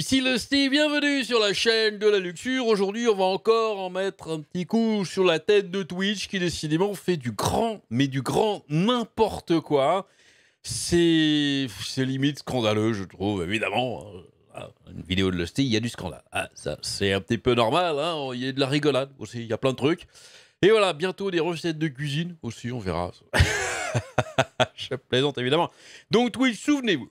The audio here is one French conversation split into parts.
ici le Steve, bienvenue sur la chaîne de la luxure. Aujourd'hui, on va encore en mettre un petit coup sur la tête de Twitch qui décidément fait du grand, mais du grand n'importe quoi. C'est limite scandaleux, je trouve, évidemment. Hein. Ah, une vidéo de le il y a du scandale. Ah, ça, c'est un petit peu normal, hein. il y a de la rigolade aussi, il y a plein de trucs. Et voilà, bientôt des recettes de cuisine aussi, on verra. je plaisante évidemment. Donc Twitch, souvenez-vous,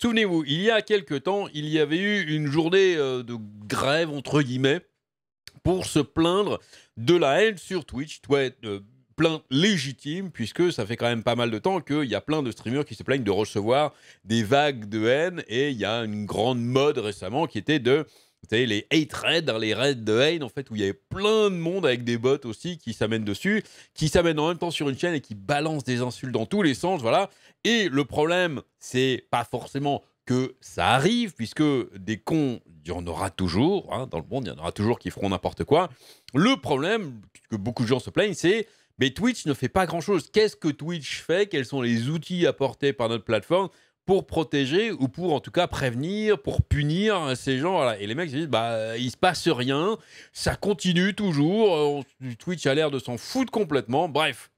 Souvenez-vous, il y a quelque temps, il y avait eu une journée euh, de grève, entre guillemets, pour se plaindre de la haine sur Twitch. Ouais, euh, plainte légitime, puisque ça fait quand même pas mal de temps qu'il y a plein de streamers qui se plaignent de recevoir des vagues de haine, et il y a une grande mode récemment qui était de tu sais, les hein, hate raids, les raids de Haine, en fait, où il y avait plein de monde avec des bots aussi qui s'amènent dessus, qui s'amènent en même temps sur une chaîne et qui balancent des insultes dans tous les sens, voilà. Et le problème, c'est pas forcément que ça arrive, puisque des cons, il y en aura toujours, hein, dans le monde, il y en aura toujours qui feront n'importe quoi. Le problème que beaucoup de gens se plaignent, c'est mais Twitch ne fait pas grand-chose. Qu'est-ce que Twitch fait Quels sont les outils apportés par notre plateforme pour protéger ou pour en tout cas prévenir, pour punir ces gens. Et les mecs se disent, bah, euh, il se passe rien, ça continue toujours, euh, Twitch a l'air de s'en foutre complètement. Bref,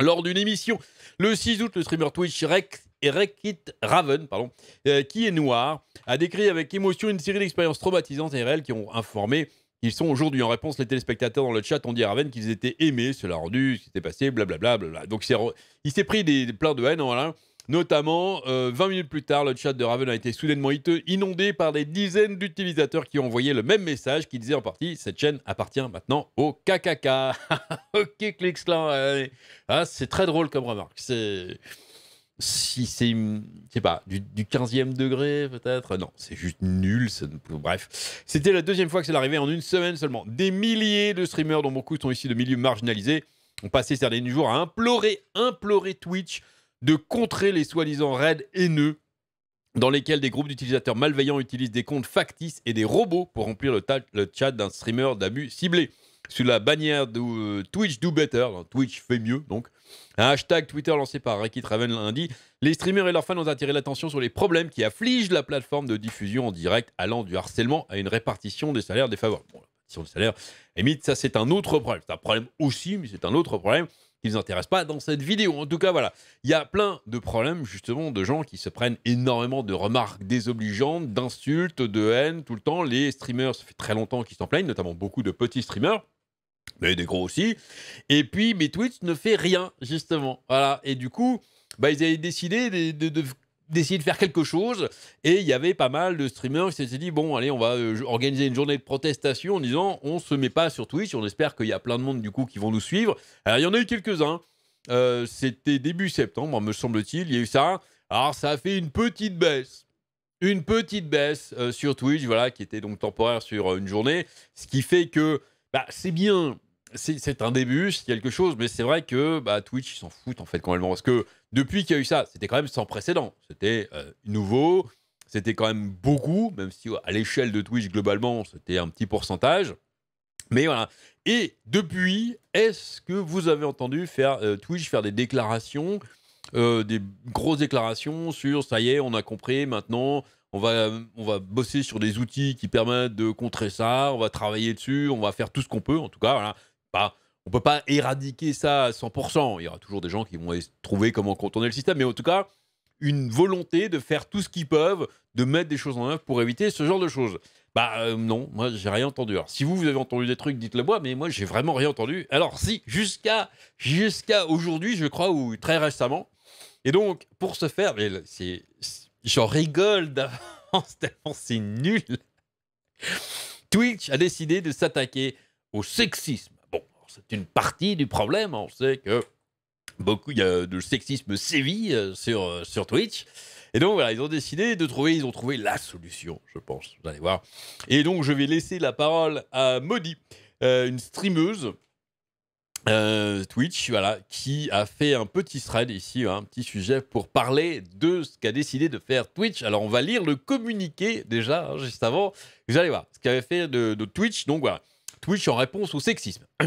lors d'une émission le 6 août, le streamer Twitch Rex Rekit Raven, pardon, euh, qui est noir, a décrit avec émotion une série d'expériences traumatisantes et réelles qui ont informé qu'ils sont aujourd'hui en réponse. Les téléspectateurs dans le chat ont dit à Raven qu'ils étaient aimés, cela rendu, ce qui s'était passé, blablabla. Bla Donc il s'est pris des, pleins de haine, hein, voilà. Notamment, 20 euh, minutes plus tard, le chat de Raven a été soudainement inondé par des dizaines d'utilisateurs qui ont envoyé le même message qui disait en partie Cette chaîne appartient maintenant au KKK. ok, Clixlan. là. Ah, c'est très drôle comme remarque. C'est. Si c'est, je sais pas, du, 15e degré peut-être Non, c'est juste nul. Bref. C'était la deuxième fois que c'est arrivé en une semaine seulement. Des milliers de streamers, dont beaucoup sont ici de milieux marginalisés, ont passé derniers jours à implorer, implorer Twitch de contrer les soi-disant raids haineux dans lesquels des groupes d'utilisateurs malveillants utilisent des comptes factices et des robots pour remplir le, chat d'un streamer d'abus ciblé. Sous la bannière de euh, Twitch Do Better, hein, Twitch fait mieux donc, un hashtag Twitter lancé par Ricky Raven lundi, les streamers et leurs fans ont attiré l'attention sur les problèmes qui affligent la plateforme de diffusion en direct allant du harcèlement à une répartition des salaires défavorables. Bon, la répartition des salaires, ça c'est un autre problème. C'est un problème aussi, mais c'est un autre problème. Ils ne pas dans cette vidéo. En tout cas, voilà, il y a plein de problèmes justement de gens qui se prennent énormément de remarques désobligeantes, d'insultes, de haine tout le temps. Les streamers, ça fait très longtemps qu'ils s'en plaignent, notamment beaucoup de petits streamers. Mais des gros aussi. Et puis, mais Twitch ne fait rien, justement. Voilà. Et du coup, bah, ils avaient décidé de d'essayer de faire quelque chose. Et il y avait pas mal de streamers qui s'étaient dit bon, allez, on va euh, organiser une journée de protestation en disant on se met pas sur Twitch, on espère qu'il y a plein de monde du coup qui vont nous suivre. Alors il y en a eu quelques-uns. Euh, c'était début septembre, me semble-t-il. Il y a eu ça. Alors ça a fait une petite baisse. Une petite baisse euh, sur Twitch, voilà, qui était donc temporaire sur une journée. Ce qui fait que bah, c'est bien, c'est un début, c'est quelque chose, mais c'est vrai que bah, Twitch, s'en foutent en fait quand même. Parce que depuis qu'il y a eu ça, c'était quand même sans précédent. C'était euh, nouveau, c'était quand même beaucoup, même si à l'échelle de Twitch, globalement, c'était un petit pourcentage. Mais voilà. Et depuis, est-ce que vous avez entendu faire euh, Twitch faire des déclarations, euh, des grosses déclarations sur ça y est, on a compris maintenant, on va, on va bosser sur des outils qui permettent de contrer ça, on va travailler dessus, on va faire tout ce qu'on peut, en tout cas, voilà on peut pas éradiquer ça à 100%. Il y aura toujours des gens qui vont trouver comment contourner le système, mais en tout cas, une volonté de faire tout ce qu'ils peuvent, de mettre des choses en œuvre pour éviter ce genre de choses. Bah euh, non, moi j'ai rien entendu. Alors, si vous, vous avez entendu des trucs, dites-le moi, mais moi j'ai vraiment rien entendu. Alors si, jusqu'à jusqu'à aujourd'hui, je crois, ou très récemment. Et donc, pour ce faire, c'est, j'en rigole d'avance tellement c'est nul. Twitch a décidé de s'attaquer au sexisme c'est une partie du problème. On sait que beaucoup il de sexisme sévit euh, sur, euh, sur Twitch. Et donc voilà, ils ont décidé de trouver, ils ont trouvé la solution, je pense. Vous allez voir. Et donc je vais laisser la parole à Maudie, euh, une streameuse Twitch, voilà, qui a fait un petit thread ici, hein, un petit sujet pour parler de ce qu'a décidé de faire Twitch. Alors, on va lire le communiqué déjà, hein, juste avant. Vous allez voir ce qu'avait fait de, de Twitch. Donc, voilà, Twitch en réponse au sexisme.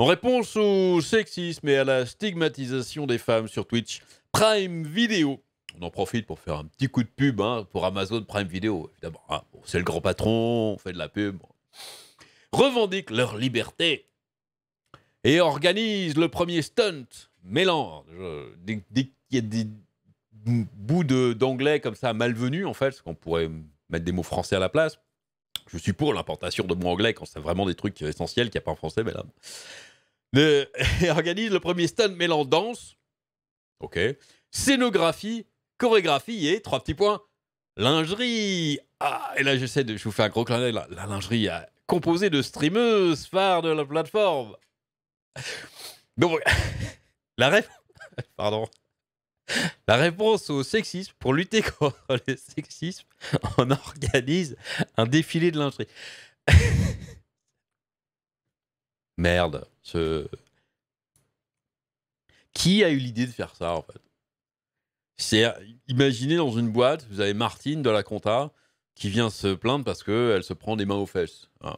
En réponse au sexisme et à la stigmatisation des femmes sur Twitch, Prime Video. On en profite pour faire un petit coup de pub hein, pour Amazon Prime Video, évidemment. Hein. c'est le grand patron, on fait de la pub. revendique leur liberté et organise le premier stunt mélange. Dès, qu'il y a des bouts d'anglais comme ça malvenus, en fait, parce qu'on pourrait mettre des mots français à la place. Je suis pour l'importation de mots anglais quand c'est vraiment des trucs essentiels qu'il n'y a pas en français, mais là et organise le premier stand mêlant danse, ok, scénographie, chorégraphie et, trois petits points, lingerie. Ah, et là, j'essaie de. Je vous fais un gros clin d'œil. La, lingerie est composée de streameuses phares de la plateforme. Donc, la, Pardon. la réponse au sexisme, pour lutter contre le sexisme, on organise un défilé de lingerie merde. Ce... Qui a eu l'idée de faire ça, en fait C'est imaginez dans une boîte, vous avez Martine de la compta qui vient se plaindre parce qu'elle se prend des mains aux fesses. Hein.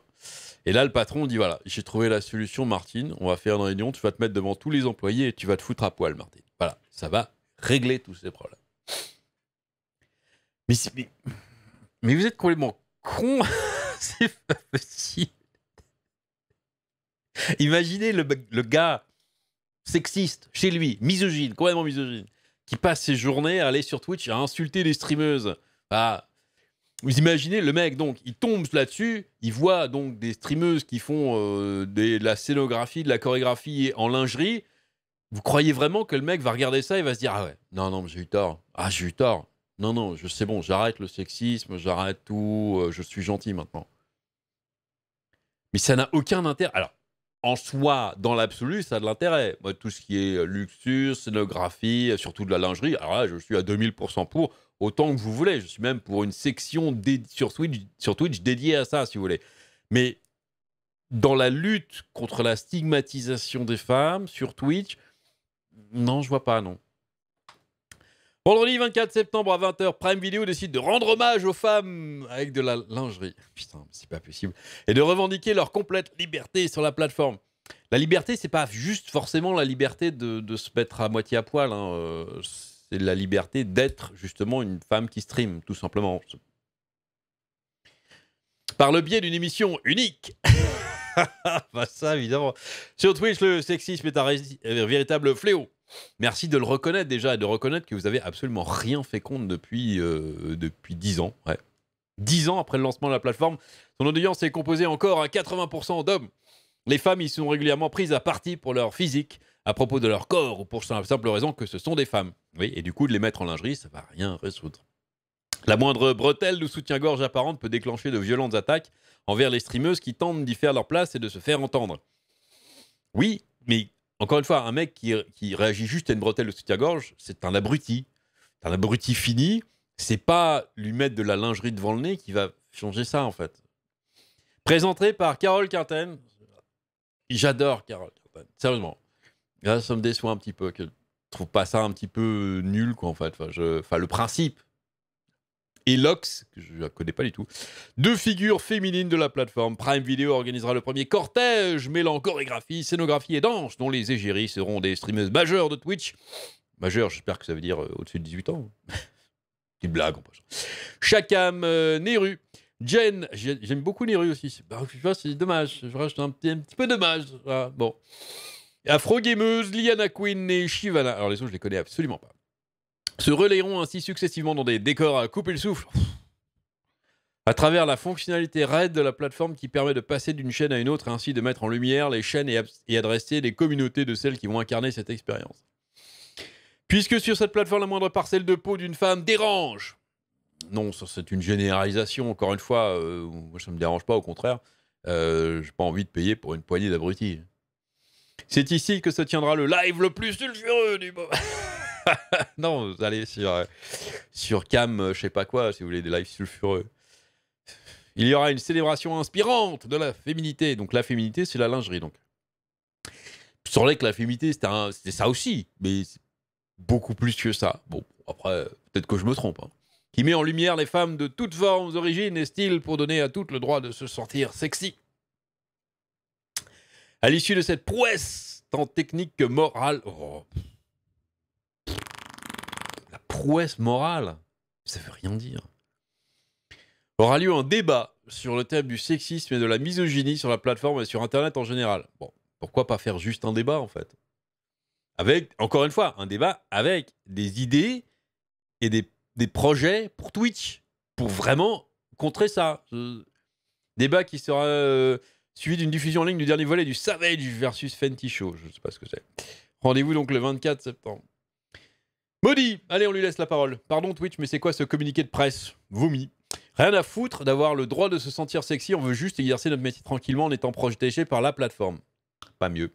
Et là, le patron dit voilà, j'ai trouvé la solution, Martine. On va faire une réunion. Tu vas te mettre devant tous les employés et tu vas te foutre à poil, Martine. Voilà, ça va régler tous ces problèmes. Mais, mais, vous êtes complètement con. C'est facile. Imaginez le, gars sexiste chez lui, misogyne, complètement misogyne, qui passe ses journées à aller sur Twitch et à insulter les streameuses. Ah. Vous imaginez le mec, donc, il tombe là-dessus, il voit donc des streameuses qui font euh, de la scénographie, de la chorégraphie en lingerie. Vous croyez vraiment que le mec va regarder ça et va se dire Ah ouais, non, non, j'ai eu tort. Ah, j'ai eu tort. Non, non, je sais bon, j'arrête le sexisme, j'arrête tout, euh, je suis gentil maintenant. Mais ça n'a aucun intérêt. Alors, en soi, dans l'absolu, ça a de l'intérêt. Moi, tout ce qui est euh, luxure, scénographie, euh, surtout de la lingerie, alors je suis à 2000% pour, autant que vous voulez. Je suis même pour une section sur Twitch, sur Twitch dédiée à ça, si vous voulez. Mais dans la lutte contre la stigmatisation des femmes sur Twitch, non, je vois pas, non. Vendredi 24 septembre à 20h, Prime Video décide de rendre hommage aux femmes avec de la lingerie. Putain, c'est pas possible. Et de revendiquer leur complète liberté sur la plateforme. La liberté, c'est pas juste forcément la liberté de, se mettre à moitié à poil. Hein, euh, c'est la liberté d'être justement une femme qui stream, tout simplement. Par le biais d'une émission unique. bah ça, évidemment. Sur Twitch, le sexisme est un euh, véritable fléau. Merci de le reconnaître déjà et de reconnaître que vous avez absolument rien fait compte depuis, euh, depuis 10 ans. Ouais. 10 ans après le lancement de la plateforme, son audience est composée encore à 80% d'hommes. Les femmes y sont régulièrement prises à partie pour leur physique, à propos de leur corps, ou pour la simple raison que ce sont des femmes. Oui, et du coup, de les mettre en lingerie, ça va rien résoudre. La moindre bretelle de soutien-gorge apparente peut déclencher de violentes attaques envers les streameuses qui tentent d'y faire leur place et de se faire entendre. Oui, mais encore une fois, un mec qui, réagit juste à une bretelle de soutien-gorge, c'est un abruti. C'est un abruti fini. C'est pas lui mettre de la lingerie devant le nez qui va changer ça, en fait. Présenté par Carole Quinten. J'adore Carole sérieusement. ça me déçoit un petit peu. Que je trouve pas ça un petit peu nul, quoi, en fait. je, enfin le principe, et Lox, que je ne connais pas du tout. Deux figures féminines de la plateforme. Prime Video organisera le premier cortège mêlant chorégraphie, scénographie et danse, dont les égéries seront des streameuses majeures de Twitch. Majeures, j'espère que ça veut dire euh, au-dessus de 18 ans. Petite blague en passant. Chakam euh, Neru. Jen, j'aime beaucoup Neru aussi. je c'est dommage. Je rajoute un petit, un petit peu dommage. bon. Afro-gameuse, Liana Quinn et Shivana. Alors les autres, je les connais absolument pas se relayeront ainsi successivement dans des décors à couper le souffle à travers la fonctionnalité RAID de la plateforme qui permet de passer d'une chaîne à une autre et ainsi de mettre en lumière les chaînes et, adresser les communautés de celles qui vont incarner cette expérience. Puisque sur cette plateforme, la moindre parcelle de peau d'une femme dérange. Non, c'est une généralisation, encore une fois, euh, ça ne me dérange pas, au contraire, je euh, j'ai pas envie de payer pour une poignée d'abrutis. C'est ici que se tiendra le live le plus sulfureux du moment. non, vous allez sur, euh, sur Cam, euh, je sais pas quoi, si vous voulez des lives sulfureux. Il y aura une célébration inspirante de la féminité. Donc la féminité, c'est la lingerie. Donc. Il semblait que la féminité, c'était ça aussi, mais beaucoup plus que ça. Bon, après, peut-être que je me trompe. Hein. Qui met en lumière les femmes de toutes formes, origines et styles pour donner à toutes le droit de se sentir sexy. À l'issue de cette prouesse, tant technique que morale. Oh, prouesse morale, ça veut rien dire. Aura lieu un débat sur le thème du sexisme et de la misogynie sur la plateforme et sur Internet en général. Bon, pourquoi pas faire juste un débat en fait Avec, encore une fois, un débat avec des idées et des, projets pour Twitch, pour vraiment contrer ça. Euh, débat qui sera euh, suivi d'une diffusion en ligne du dernier volet du Savage versus Fenty Show. Je ne sais pas ce que c'est. Rendez-vous donc le 24 septembre. Maudit Allez, on lui laisse la parole. Pardon Twitch, mais c'est quoi ce communiqué de presse Vomi. Rien à foutre d'avoir le droit de se sentir sexy, on veut juste exercer notre métier tranquillement en étant protégé par la plateforme. Pas mieux.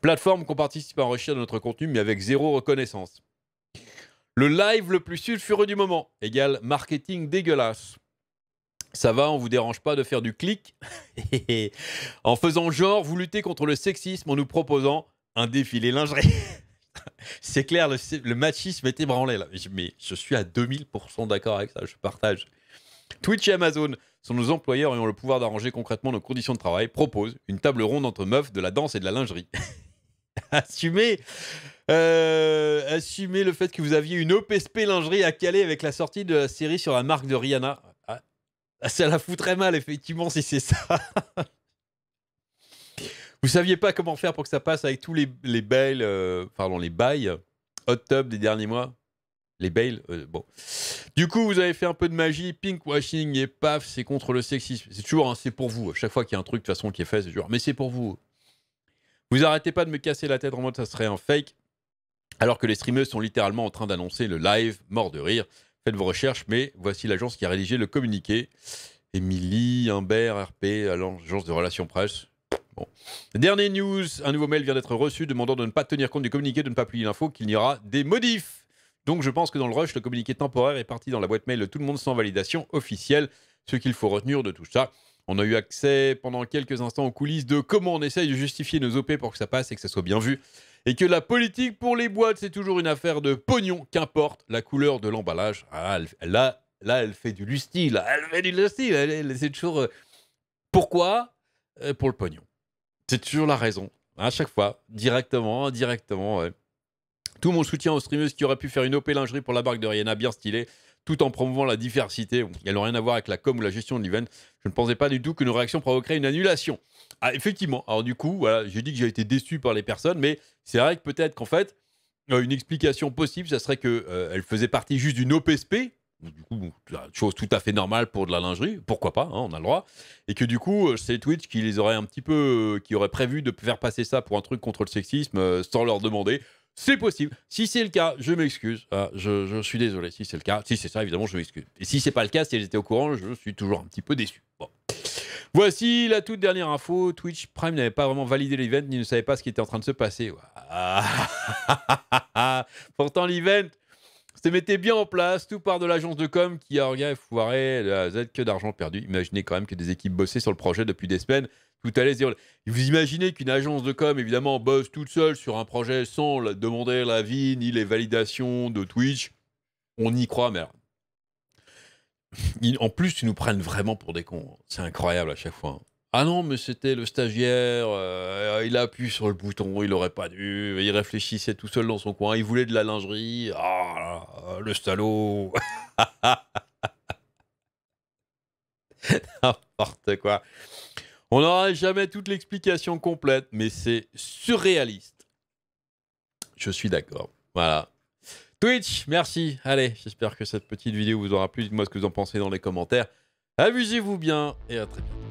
Plateforme qu'on participe à enrichir de notre contenu, mais avec zéro reconnaissance. Le live le plus sulfureux du moment, Égal marketing dégueulasse. Ça va, on vous dérange pas de faire du clic En faisant genre, vous luttez contre le sexisme en nous proposant un défilé lingerie. c'est clair, le, machisme est ébranlé là. Mais je suis à 2000% d'accord avec ça, je partage. Twitch et Amazon sont nos employeurs et ont le pouvoir d'arranger concrètement nos conditions de travail, Propose une table ronde entre meufs, de la danse et de la lingerie. Euh, assumez, le fait que vous aviez une OPSP lingerie à Calais avec la sortie de la série sur la marque de Rihanna. Ah, ah, ça la fout mal, effectivement, si c'est ça. Vous saviez pas comment faire pour que ça passe avec tous les, les bails, euh, pardon, les bails hot tub des derniers mois les bails, euh, bon. Du coup, vous avez fait un peu de magie, pinkwashing et paf, c'est contre le sexisme. C'est toujours, hein, c'est pour vous. chaque fois qu'il y a un truc de toute façon qui est fait, c'est toujours, mais c'est pour vous. Vous arrêtez pas de me casser la tête en mode ça serait un fake, alors que les streamers sont littéralement en train d'annoncer le live, mort de rire. Faites vos recherches, mais voici l'agence qui a rédigé le communiqué. Émilie Humbert, RP, l'agence de relations presse. Bon. Dernier news, un nouveau mail vient d'être reçu demandant de ne pas tenir compte du communiqué, de ne pas publier l'info qu'il n'y aura des modifs. Donc je pense que dans le rush, le communiqué temporaire est parti dans la boîte mail de tout le monde sans validation officielle. Ce qu'il faut retenir de tout ça, on a eu accès pendant quelques instants aux coulisses de comment on essaye de justifier nos OP pour que ça passe et que ça soit bien vu. Et que la politique pour les boîtes, c'est toujours une affaire de pognon, qu'importe la couleur de l'emballage. Ah, là, là, elle fait du lusty, elle fait du c'est toujours... Euh, pourquoi euh, Pour le pognon. C'est toujours la raison. Hein, à chaque fois. Directement, directement, Tout mon soutien aux streameuses qui auraient pu faire une OP lingerie pour la barque de Rihanna bien stylée, tout en promouvant la diversité. il n'y a rien à voir avec la com ou la gestion de l'event. Je ne pensais pas du tout que nos réactions provoqueraient une annulation. Ah, effectivement. Alors du coup, j'ai dit que j'ai été déçu par les personnes, mais c'est vrai que peut-être qu'en fait, euh, une explication possible, ça serait qu'elle euh, faisait partie juste d'une OPSP, du coup, chose tout à fait normale pour de la lingerie, pourquoi pas, hein, on a le droit. Et que du coup, euh, c'est Twitch qui les aurait un petit peu, euh, qui aurait prévu de faire passer ça pour un truc contre le sexisme euh, sans leur demander. C'est possible. Si c'est le cas, je m'excuse. Ah, je, suis désolé si c'est le cas. Si c'est ça, évidemment, je m'excuse. Et si c'est pas le cas, si elles étaient au courant, je suis toujours un petit peu déçu. Voici la toute dernière info. Twitch Prime n'avait pas vraiment validé l'event, ni ne savait pas ce qui était en train de se passer. Pourtant, l'event se mettait bien en place, tout part de l'agence de com qui a rien foiré, la Z que d'argent perdu. Imaginez quand même que des équipes bossaient sur le projet depuis des semaines, tout allait dire. Vous imaginez qu'une agence de com, évidemment, bosse toute seule sur un projet sans demander l'avis ni les validations de Twitch. On y croit, merde. en plus, ils nous prennent vraiment pour des cons. C'est incroyable à chaque fois. Hein. Ah non, mais c'était le stagiaire, euh, il a appuyé sur le bouton, il n'aurait pas dû, il réfléchissait tout seul dans son coin, il voulait de la lingerie. Ah, le stalo... N'importe quoi. On n'aura jamais toute l'explication complète, mais c'est surréaliste. Je suis d'accord. Voilà. Twitch, merci. Allez, j'espère que cette petite vidéo vous aura plu. Dites-moi ce que vous en pensez dans les commentaires. Amusez-vous bien et à très bientôt.